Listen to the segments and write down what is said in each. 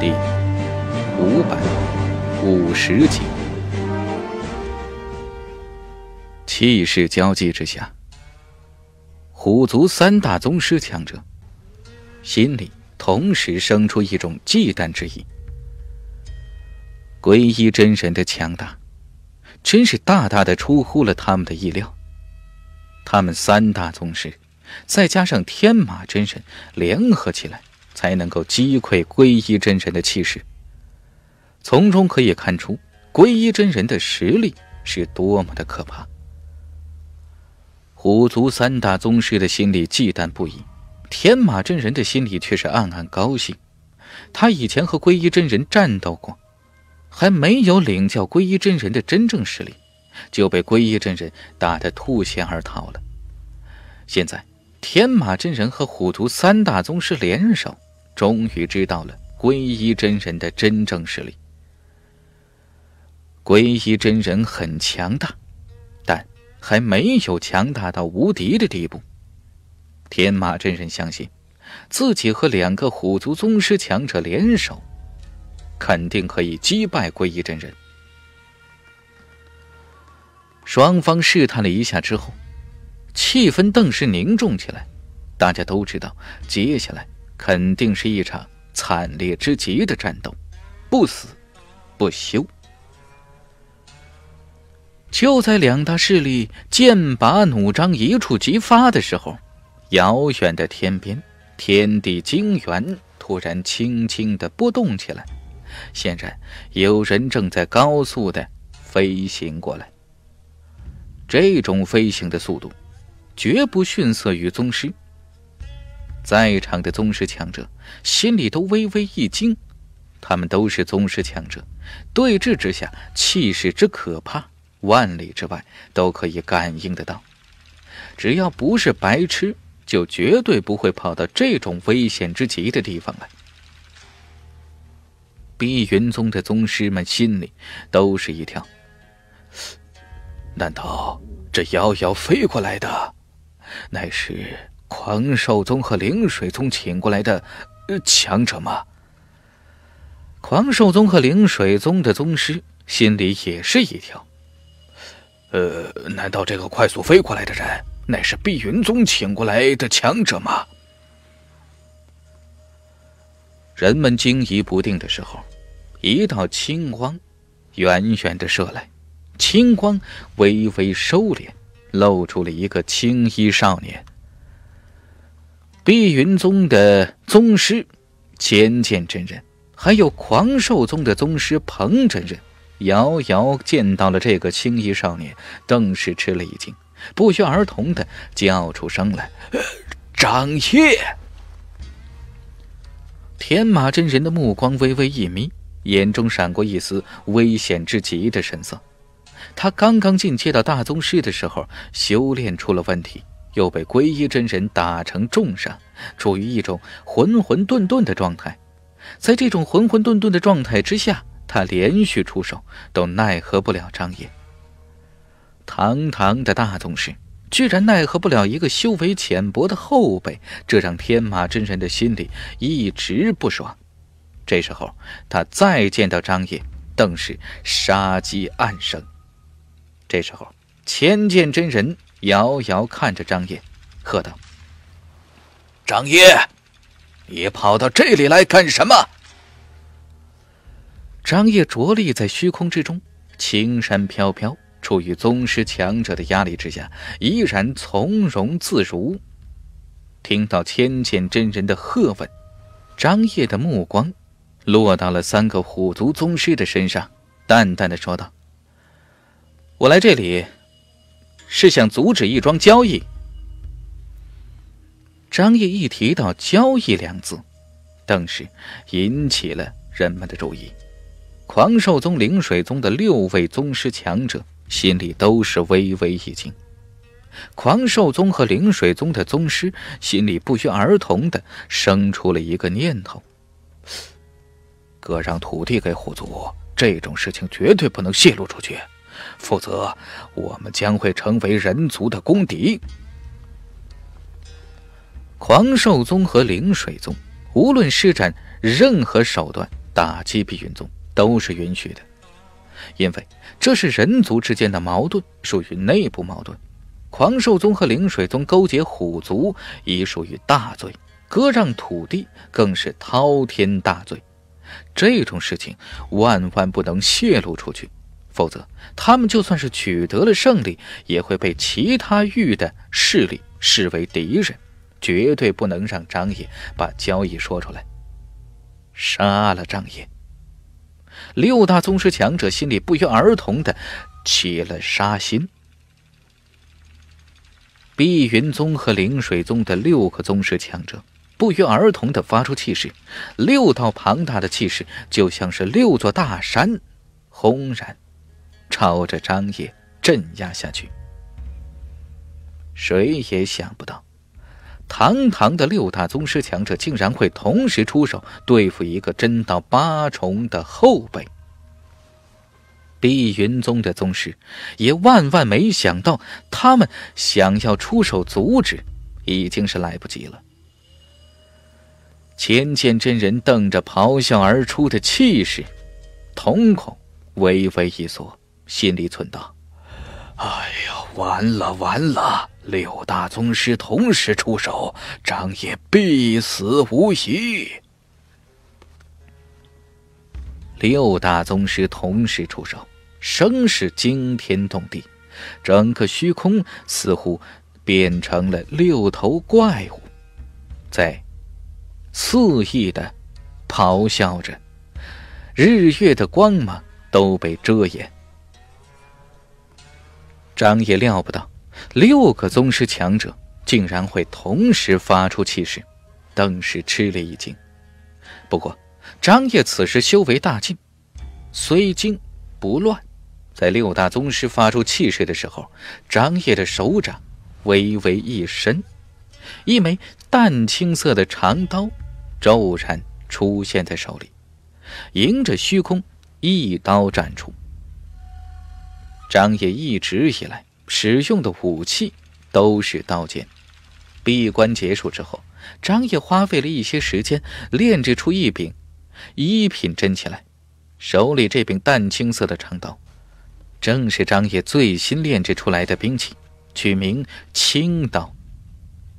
第五百五十集，气势交际之下，虎族三大宗师强者心里同时生出一种忌惮之意。皈依真神的强大，真是大大的出乎了他们的意料。他们三大宗师，再加上天马真神联合起来。才能够击溃皈依真人的气势。从中可以看出，皈依真人的实力是多么的可怕。虎族三大宗师的心里忌惮不已，天马真人的心里却是暗暗高兴。他以前和皈依真人战斗过，还没有领教皈依真人的真正实力，就被皈依真人打得吐血而逃了。现在，天马真人和虎族三大宗师联手。终于知道了皈依真人的真正实力。皈依真人很强大，但还没有强大到无敌的地步。天马真人相信，自己和两个虎族宗师强者联手，肯定可以击败皈依真人。双方试探了一下之后，气氛顿时凝重起来。大家都知道，接下来。肯定是一场惨烈之极的战斗，不死不休。就在两大势力剑拔弩张、一触即发的时候，遥远的天边，天地精元突然轻轻的波动起来，显然有人正在高速的飞行过来。这种飞行的速度，绝不逊色于宗师。在场的宗师强者心里都微微一惊，他们都是宗师强者，对峙之下气势之可怕，万里之外都可以感应得到。只要不是白痴，就绝对不会跑到这种危险之极的地方来。碧云宗的宗师们心里都是一跳，难道这妖妖飞过来的，乃是？狂兽宗和灵水宗请过来的强者吗？狂兽宗和灵水宗的宗师心里也是一跳。呃，难道这个快速飞过来的人乃是碧云宗请过来的强者吗？人们惊疑不定的时候，一道青光远远的射来，青光微微收敛，露出了一个青衣少年。碧云宗的宗师千剑真人，还有狂兽宗的宗师彭真人，遥遥见到了这个青衣少年，顿时吃了一惊，不约而同的叫出声来：“掌叶！”天马真人的目光微微一眯，眼中闪过一丝危险至极的神色。他刚刚进阶到大宗师的时候，修炼出了问题。又被皈依真人打成重伤，处于一种混混沌沌的状态。在这种混混沌沌的状态之下，他连续出手都奈何不了张野。堂堂的大宗师，居然奈何不了一个修为浅薄的后辈，这让天马真人的心里一直不爽。这时候，他再见到张野，更是杀机暗生。这时候，千剑真人。遥遥看着张烨，喝道：“张烨，你跑到这里来干什么？”张烨着力在虚空之中，青山飘飘，处于宗师强者的压力之下，依然从容自如。听到千剑真人的喝问，张烨的目光落到了三个虎族宗师的身上，淡淡的说道：“我来这里。”是想阻止一桩交易。张毅一提到“交易”两字，顿时引起了人们的注意。狂兽宗、灵水宗的六位宗师强者心里都是微微一惊。狂兽宗和灵水宗的宗师心里不约而同的生出了一个念头：割让土地给虎族，这种事情绝对不能泄露出去。否则，我们将会成为人族的公敌。狂兽宗和灵水宗无论施展任何手段打击碧云宗，都是允许的，因为这是人族之间的矛盾，属于内部矛盾。狂兽宗和灵水宗勾结虎族已属于大罪，割让土地更是滔天大罪，这种事情万万不能泄露出去。否则，他们就算是取得了胜利，也会被其他域的势力视为敌人。绝对不能让张野把交易说出来，杀了张野！六大宗师强者心里不约而同的起了杀心。碧云宗和灵水宗的六个宗师强者不约而同的发出气势，六道庞大的气势就像是六座大山，轰然。朝着张掖镇压下去。谁也想不到，堂堂的六大宗师强者竟然会同时出手对付一个真道八重的后辈。碧云宗的宗师也万万没想到，他们想要出手阻止，已经是来不及了。千剑真人瞪着咆哮而出的气势，瞳孔微微一缩。心里忖道：“哎呀，完了完了！六大宗师同时出手，张掖必死无疑。”六大宗师同时出手，声势惊天动地，整个虚空似乎变成了六头怪物，在肆意的咆哮着，日月的光芒都被遮掩。张也料不到，六个宗师强者竟然会同时发出气势，顿时吃了一惊。不过，张烨此时修为大进，虽惊不乱。在六大宗师发出气势的时候，张烨的手掌微微一伸，一枚淡青色的长刀骤然出现在手里，迎着虚空一刀斩出。张掖一直以来使用的武器都是刀剑。闭关结束之后，张掖花费了一些时间炼制出一柄一品真气来。手里这柄淡青色的长刀，正是张掖最新炼制出来的兵器，取名青刀。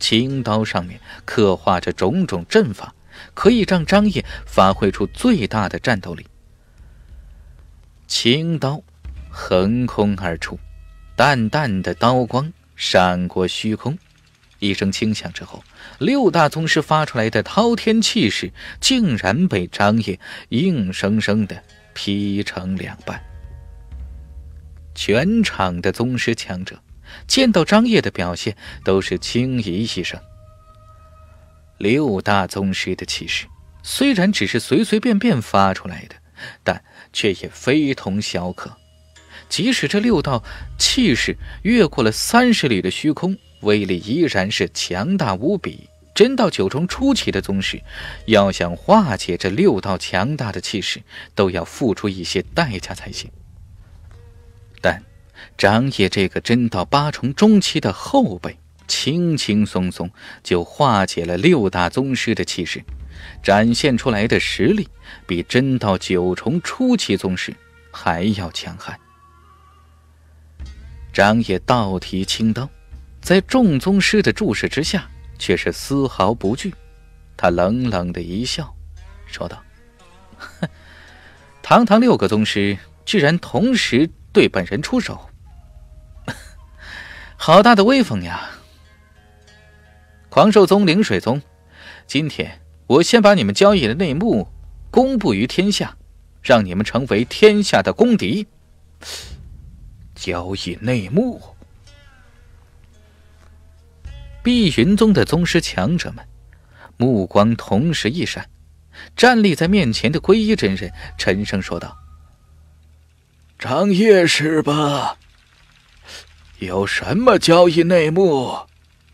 青刀上面刻画着种种阵法，可以让张掖发挥出最大的战斗力。青刀。横空而出，淡淡的刀光闪过虚空，一声轻响之后，六大宗师发出来的滔天气势竟然被张掖硬生生的劈成两半。全场的宗师强者见到张掖的表现，都是轻咦一声。六大宗师的气势虽然只是随随便便发出来的，但却也非同小可。即使这六道气势越过了三十里的虚空，威力依然是强大无比。真道九重初期的宗师，要想化解这六道强大的气势，都要付出一些代价才行。但张掖这个真道八重中期的后辈，轻轻松松就化解了六大宗师的气势，展现出来的实力比真道九重初期宗师还要强悍。张野倒提青刀，在众宗师的注视之下，却是丝毫不惧。他冷冷的一笑，说道：“ 堂堂六个宗师，居然同时对本人出手，好大的威风呀！狂兽宗、灵水宗，今天我先把你们交易的内幕公布于天下，让你们成为天下的公敌。”交易内幕，碧云宗的宗师强者们目光同时一闪，站立在面前的皈依真人沉声说道：“张夜是吧？有什么交易内幕，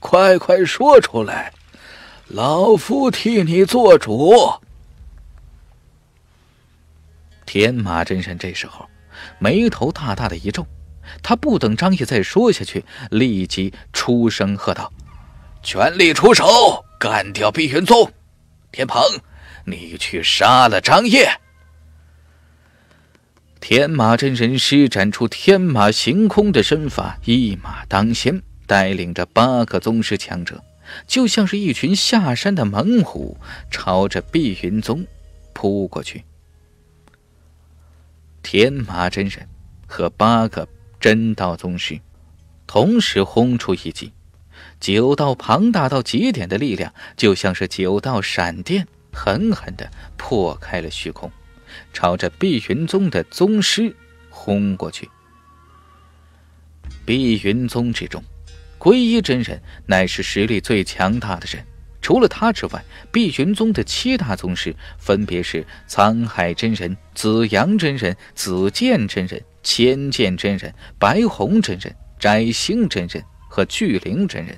快快说出来，老夫替你做主。”天马真人这时候眉头大大的一皱。他不等张毅再说下去，立即出声喝道：“全力出手，干掉碧云宗！天鹏，你去杀了张毅！”天马真人施展出天马行空的身法，一马当先，带领着八个宗师强者，就像是一群下山的猛虎，朝着碧云宗扑过去。天马真人和八个。真道宗师同时轰出一击，九道庞大到极点的力量，就像是九道闪电，狠狠的破开了虚空，朝着碧云宗的宗师轰过去。碧云宗之中，皈依真人乃是实力最强大的人，除了他之外，碧云宗的七大宗师分别是沧海真人、紫阳真人、紫剑真人。千剑真人、白虹真人、摘星真人和巨灵真人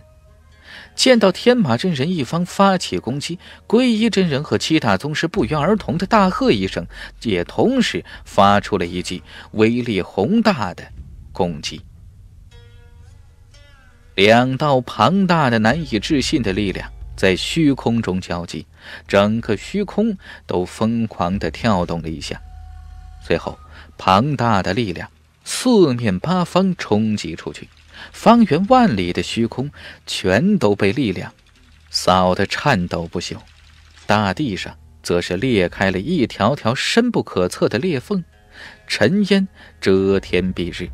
见到天马真人一方发起攻击，皈依真人和七大宗师不约而同的大喝一声，也同时发出了一记威力宏大的攻击。两道庞大的、难以置信的力量在虚空中交集，整个虚空都疯狂地跳动了一下，随后。庞大的力量四面八方冲击出去，方圆万里的虚空全都被力量扫得颤抖不休，大地上则是裂开了一条条深不可测的裂缝，尘烟遮天蔽日。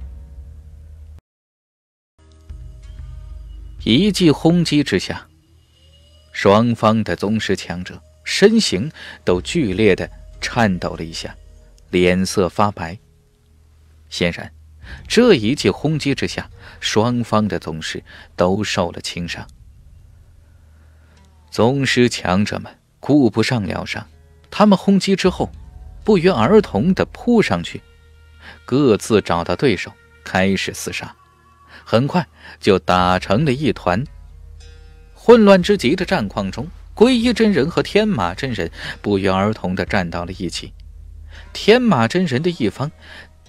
一记轰击之下，双方的宗师强者身形都剧烈的颤抖了一下。脸色发白，显然这一记轰击之下，双方的宗师都受了轻伤。宗师强者们顾不上疗伤，他们轰击之后，不约而同地扑上去，各自找到对手开始厮杀，很快就打成了一团。混乱之极的战况中，皈依真人和天马真人不约而同地站到了一起。天马真人的一方，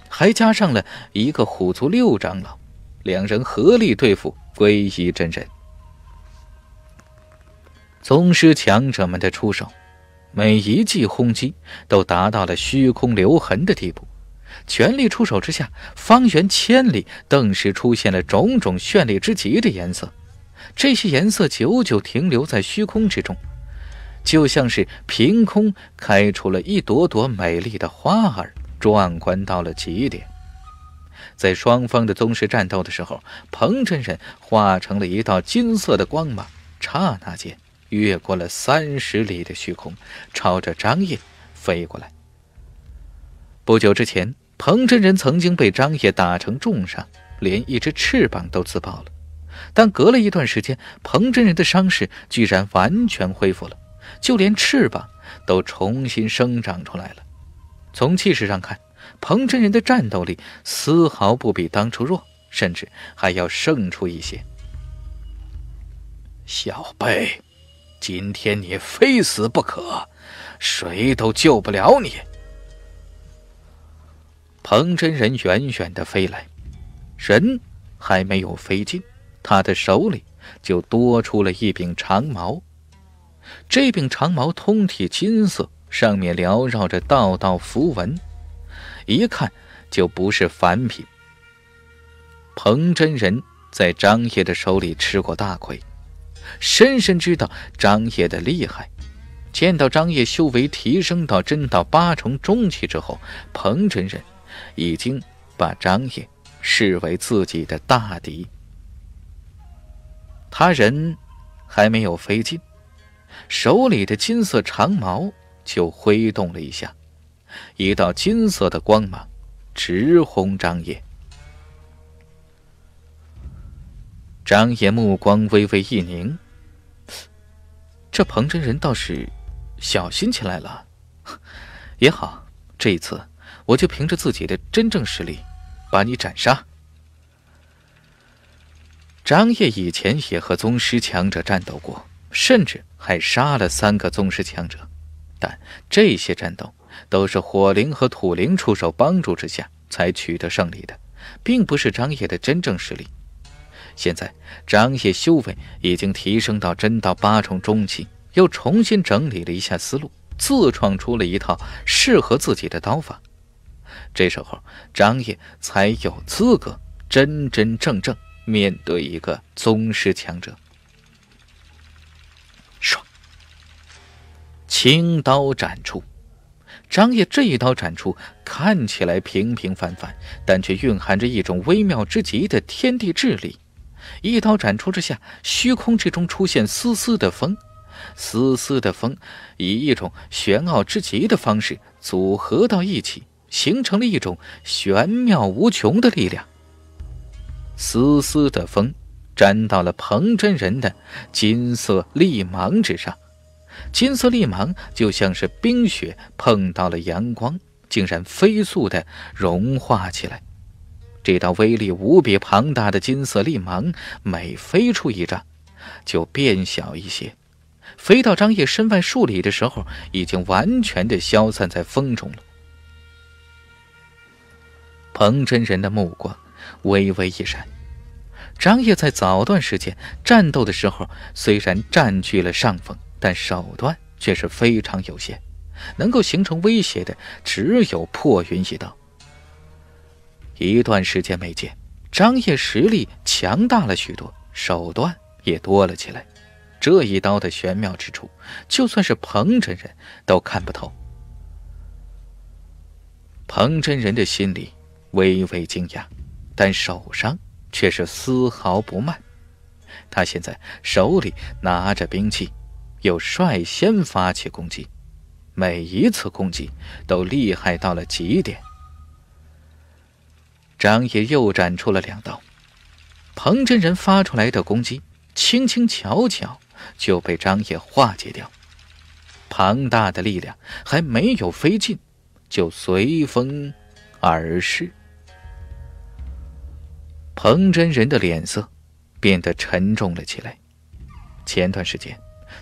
还加上了一个虎族六长老，两人合力对付归一真人。宗师强者们的出手，每一记轰击都达到了虚空留痕的地步。全力出手之下，方圆千里顿时出现了种种绚丽之极的颜色。这些颜色久久停留在虚空之中。就像是凭空开出了一朵朵美丽的花儿，壮观到了极点。在双方的宗师战斗的时候，彭真人化成了一道金色的光芒，刹那间越过了三十里的虚空，朝着张掖飞过来。不久之前，彭真人曾经被张掖打成重伤，连一只翅膀都自爆了。但隔了一段时间，彭真人的伤势居然完全恢复了。就连翅膀都重新生长出来了。从气势上看，彭真人的战斗力丝毫不比当初弱，甚至还要胜出一些。小贝，今天你非死不可，谁都救不了你。彭真人远远的飞来，人还没有飞近，他的手里就多出了一柄长矛。这柄长矛通体金色，上面缭绕着道道符文，一看就不是凡品。彭真人在张掖的手里吃过大亏，深深知道张掖的厉害。见到张掖修为提升到真道八重中期之后，彭真人已经把张掖视为自己的大敌。他人还没有飞进，手里的金色长矛就挥动了一下，一道金色的光芒直轰张叶。张叶目光微微一凝，这彭真人倒是小心起来了。也好，这一次我就凭着自己的真正实力把你斩杀。张烨以前也和宗师强者战斗过。甚至还杀了三个宗师强者，但这些战斗都是火灵和土灵出手帮助之下才取得胜利的，并不是张野的真正实力。现在，张野修为已经提升到真道八重中期，又重新整理了一下思路，自创出了一套适合自己的刀法。这时候，张野才有资格真真正正面对一个宗师强者。青刀斩出，张掖这一刀斩出看起来平平凡凡，但却蕴含着一种微妙之极的天地之力。一刀斩出之下，虚空之中出现丝丝的风，丝丝的风以一种玄奥之极的方式组合到一起，形成了一种玄妙无穷的力量。丝丝的风沾到了彭真人的金色利芒之上。金色利芒就像是冰雪碰到了阳光，竟然飞速的融化起来。这道威力无比庞大的金色利芒，每飞出一丈，就变小一些。飞到张掖身外数里的时候，已经完全的消散在风中了。彭真人的目光微微一闪。张掖在早段时间战斗的时候，虽然占据了上风。但手段却是非常有限，能够形成威胁的只有破云一刀。一段时间没见，张掖实力强大了许多，手段也多了起来。这一刀的玄妙之处，就算是彭真人，都看不透。彭真人的心里微微惊讶，但手上却是丝毫不慢。他现在手里拿着兵器。又率先发起攻击，每一次攻击都厉害到了极点。张掖又斩出了两刀，彭真人发出来的攻击，轻轻巧巧就被张掖化解掉。庞大的力量还没有飞进，就随风而逝。彭真人的脸色变得沉重了起来。前段时间。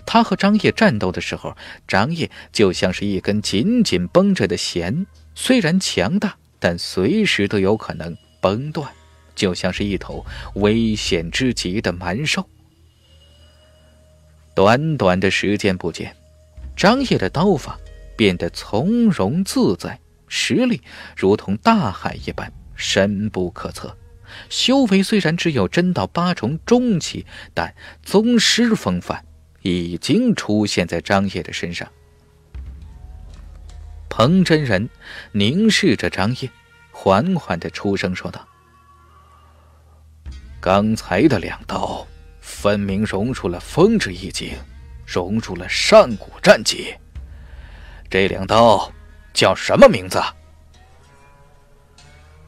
他和张掖战斗的时候，张掖就像是一根紧紧绷着的弦，虽然强大，但随时都有可能崩断，就像是一头危险之极的蛮兽。短短的时间不见，张掖的刀法变得从容自在，实力如同大海一般深不可测。修为虽然只有真道八重中期，但宗师风范。已经出现在张掖的身上。彭真人凝视着张掖，缓缓的出声说道：“刚才的两刀，分明融入了风之意境，融入了上古战绩。这两刀叫什么名字？”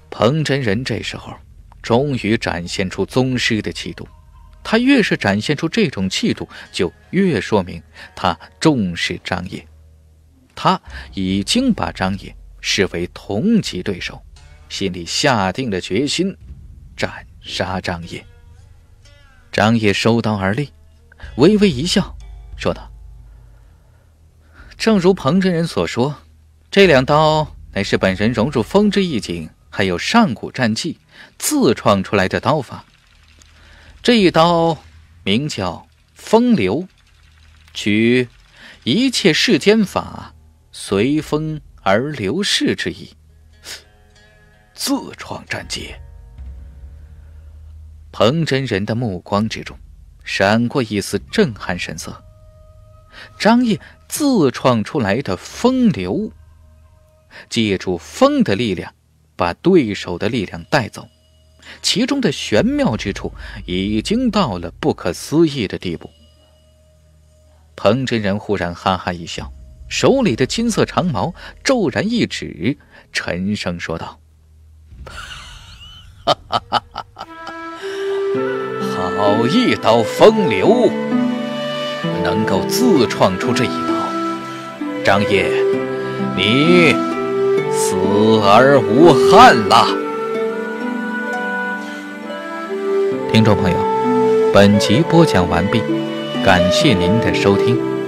彭真人这时候终于展现出宗师的气度。他越是展现出这种气度，就越说明他重视张野，他已经把张野视为同级对手，心里下定了决心，斩杀张野。张野收刀而立，微微一笑，说道：“正如彭真人所说，这两刀乃是本人融入风之一景，还有上古战技，自创出来的刀法。”这一刀，名叫“风流”，取一切世间法随风而流逝之意。自创战技，彭真人的目光之中闪过一丝震撼神色。张叶自创出来的“风流”，借助风的力量，把对手的力量带走。其中的玄妙之处已经到了不可思议的地步。彭真人忽然哈哈一笑，手里的金色长矛骤然一指，沉声说道：“ 好一刀风流，能够自创出这一刀，张掖，你死而无憾了。”听众朋友，本集播讲完毕，感谢您的收听。